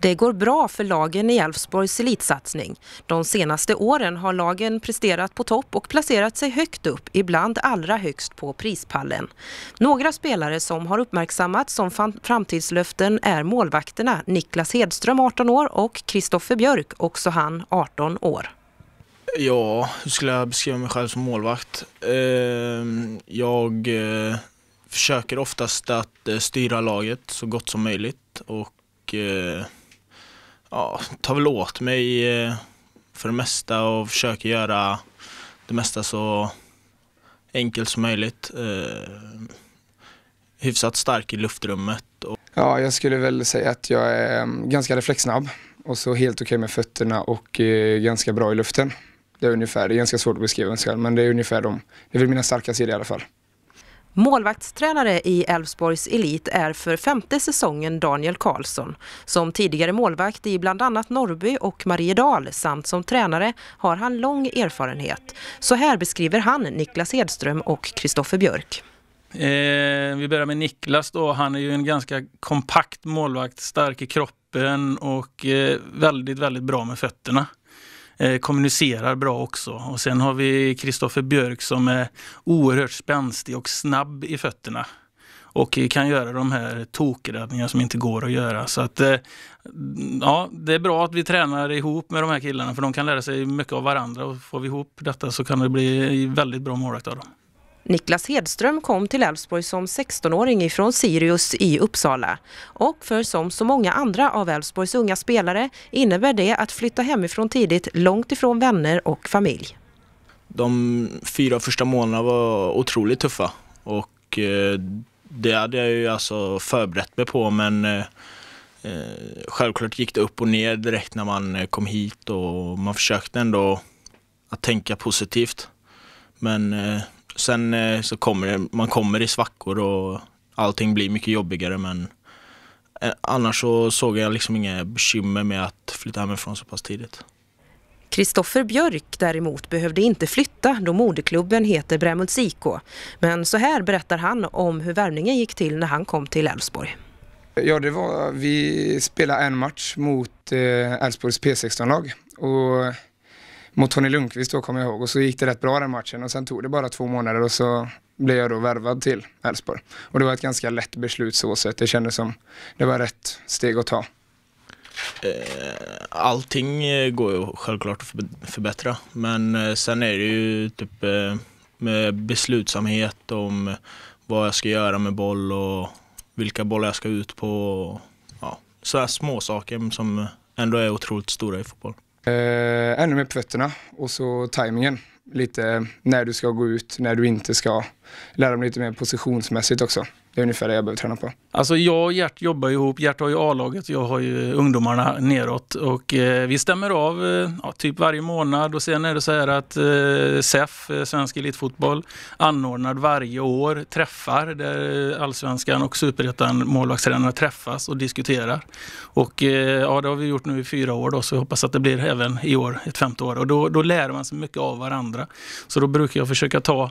Det går bra för lagen i Elfsborgs elitsatsning. De senaste åren har lagen presterat på topp och placerat sig högt upp, ibland allra högst på prispallen. Några spelare som har uppmärksammats som framtidslöften är målvakterna Niklas Hedström 18 år och Kristoffer Björk, också han 18 år. Ja, hur skulle jag beskriva mig själv som målvakt? Ehm, jag eh, försöker oftast att eh, styra laget så gott som möjligt och eh, ja, tar väl åt mig eh, för det mesta och försöker göra det mesta så enkelt som möjligt. Eh, hyfsat stark i luftrummet. Ja, jag skulle väl säga att jag är mm, ganska reflexsnabb och så helt okej okay med fötterna och eh, ganska bra i luften. Det är ungefär, det är ganska svårt att beskriva men det är ungefär de, det är väl mina starka sidor i alla fall. Målvaktstränare i Elfsborgs elit är för femte säsongen Daniel Karlsson. Som tidigare målvakt i bland annat Norrby och Mariedal samt som tränare har han lång erfarenhet. Så här beskriver han Niklas Hedström och Kristoffer Björk. Eh, vi börjar med Niklas då. Han är ju en ganska kompakt målvakt, stark i kroppen och eh, väldigt, väldigt bra med fötterna. Eh, kommunicerar bra också. Och sen har vi Kristoffer Björk som är oerhört spänstig och snabb i fötterna och kan göra de här tokräddningar som inte går att göra. Så att, eh, ja, det är bra att vi tränar ihop med de här killarna för de kan lära sig mycket av varandra och får vi ihop detta så kan det bli väldigt bra målvakt av dem. Niklas Hedström kom till Elfsborg som 16-åring ifrån Sirius i Uppsala. Och för som så många andra av Elfsborgs unga spelare innebär det att flytta hemifrån tidigt, långt ifrån vänner och familj. De fyra första månaderna var otroligt tuffa och eh, det hade jag ju alltså förberett mig på men eh, eh, självklart gick det upp och ner direkt när man kom hit och man försökte ändå att tänka positivt. Men Sen eh, så kommer man kommer i svackor och allting blir mycket jobbigare men eh, annars så såg jag liksom inga bekymmer med att flytta hemifrån så pass tidigt. Kristoffer Björk däremot behövde inte flytta då moderklubben heter Brämhults IK. Men så här berättar han om hur värvningen gick till när han kom till Elfsborg. Ja, det var, vi spelade en match mot eh, Elfsborgs P16-lag och mot Tony Lundqvist då kommer jag ihåg och så gick det rätt bra den matchen och sen tog det bara två månader och så blev jag då värvad till Elfsborg. Och det var ett ganska lätt beslut så sett. Det kändes som det var rätt steg att ta. Eh, allting eh, går ju självklart att förbättra men eh, sen är det ju typ med beslutsamhet om vad jag ska göra med boll och vilka bollar jag ska ut på. Ja, så här små saker som ändå är otroligt stora i fotboll. Eh, ännu mer på fötterna och så tajmingen lite när du ska gå ut, när du inte ska. Lära dem lite mer positionsmässigt också. Det är ungefär det jag behöver träna på. Alltså jag och Gert jobbar ihop. Gert har ju A-laget och jag har ju ungdomarna neråt. Och eh, vi stämmer av eh, ja, typ varje månad och sen är det så här att eh, SEF, eh, Svensk Elitfotboll, anordnar varje år träffar där eh, allsvenskan och superettan målvaktstränarna träffas och diskuterar. Och eh, ja, det har vi gjort nu i fyra år då, så jag hoppas att det blir även i år, ett femte år. Och då, då lär man sig mycket av varandra varandra. Så då brukar jag försöka ta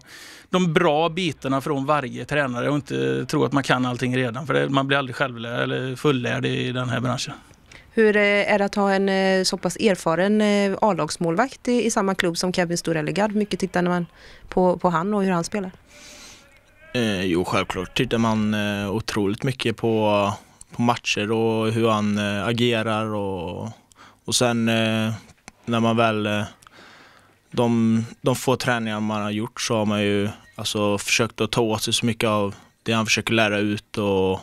de bra bitarna från varje tränare och inte tro att man kan allting redan. För det, man blir aldrig självlärd eller fullärd i den här branschen. Hur eh, är det att ha en eh, så pass erfaren eh, A-lagsmålvakt i, i, samma klubb som Kevin Storellegard? Hur Mycket tittar man på, på han och hur han spelar. Eh, jo, självklart tittar man eh, otroligt mycket på, på matcher och hur han eh, agerar och, och sen eh, när man väl de, de få träningar man har gjort så har man ju alltså, försökt att ta åt sig så mycket av det han försöker lära ut och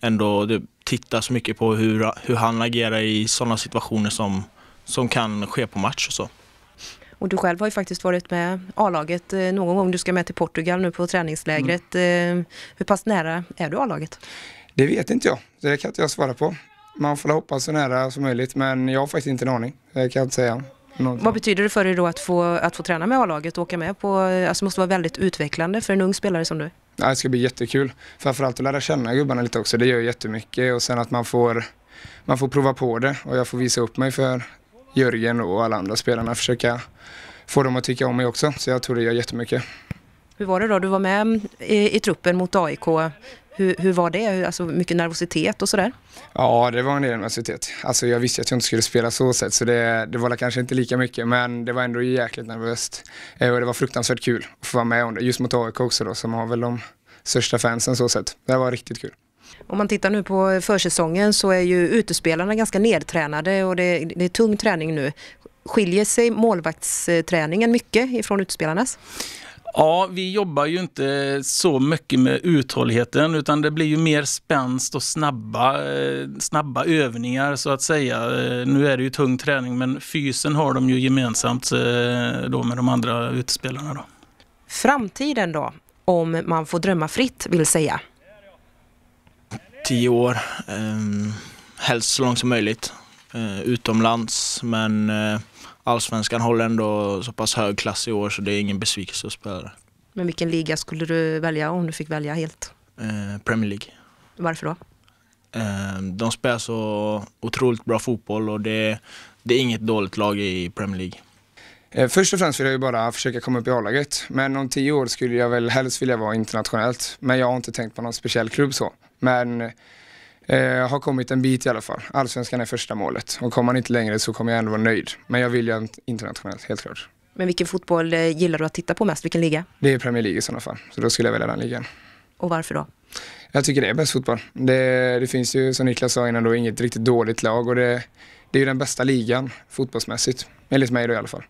ändå titta så mycket på hur, hur han agerar i sådana situationer som, som kan ske på match och så. Och du själv har ju faktiskt varit med A-laget eh, någon gång. Du ska med till Portugal nu på träningslägret. Mm. Eh, hur pass nära är du A-laget? Det vet inte jag. Det kan inte jag svara på. Man får hoppas så nära som möjligt men jag har faktiskt inte en aning. Det kan jag inte säga. Någonting. Vad betyder det för dig då att få, att få träna med A-laget och åka med på, alltså det måste vara väldigt utvecklande för en ung spelare som du? Ja, det ska bli jättekul. Framförallt att lära känna gubbarna lite också, det gör jättemycket och sen att man får, man får prova på det och jag får visa upp mig för Jörgen och alla andra spelarna, försöka få dem att tycka om mig också. Så jag tror det gör jättemycket. Hur var det då? Du var med i, i truppen mot AIK hur, hur var det? Alltså mycket nervositet och sådär? Ja, det var en del nervositet. Alltså jag visste att jag inte skulle spela så sett så det, det var kanske inte lika mycket men det var ändå jäkligt nervöst. Eh, och det var fruktansvärt kul att få vara med om det. Just mot AIK också då som har väl de största fansen så sett. Det var riktigt kul. Om man tittar nu på försäsongen så är ju utespelarna ganska nedtränade och det, det är tung träning nu. Skiljer sig målvaktsträningen mycket ifrån utespelarnas? Ja, vi jobbar ju inte så mycket med uthålligheten utan det blir ju mer spänst och snabba, eh, snabba övningar så att säga. Eh, nu är det ju tung träning men fysen har de ju gemensamt eh, då med de andra utespelarna. Då. Framtiden då, om man får drömma fritt vill säga? Tio år, eh, helst så långt som möjligt. Eh, utomlands. Men eh, allsvenskan håller ändå så pass hög klass i år så det är ingen besvikelse att spela där. Men vilken liga skulle du välja om du fick välja helt? Eh, Premier League. Varför då? de spelar så otroligt bra fotboll och det, det är inget dåligt lag i Premier League. Först och främst vill jag ju bara försöka komma upp i A-laget. Men om tio år skulle jag väl helst vilja vara internationellt. Men jag har inte tänkt på någon speciell klubb så. Men eh, har kommit en bit i alla fall. Allsvenskan är första målet och kommer man inte längre så kommer jag ändå vara nöjd. Men jag vill ju internationellt, helt klart. Men vilken fotboll eh, gillar du att titta på mest? Vilken liga? Det är Premier League i sådana fall, så då skulle jag välja den ligan. Och varför då? Jag tycker det är bäst fotboll. Det, det finns ju, som Niklas sa innan, då, inget riktigt dåligt lag och det, det är ju den bästa ligan fotbollsmässigt, enligt mig då i alla fall.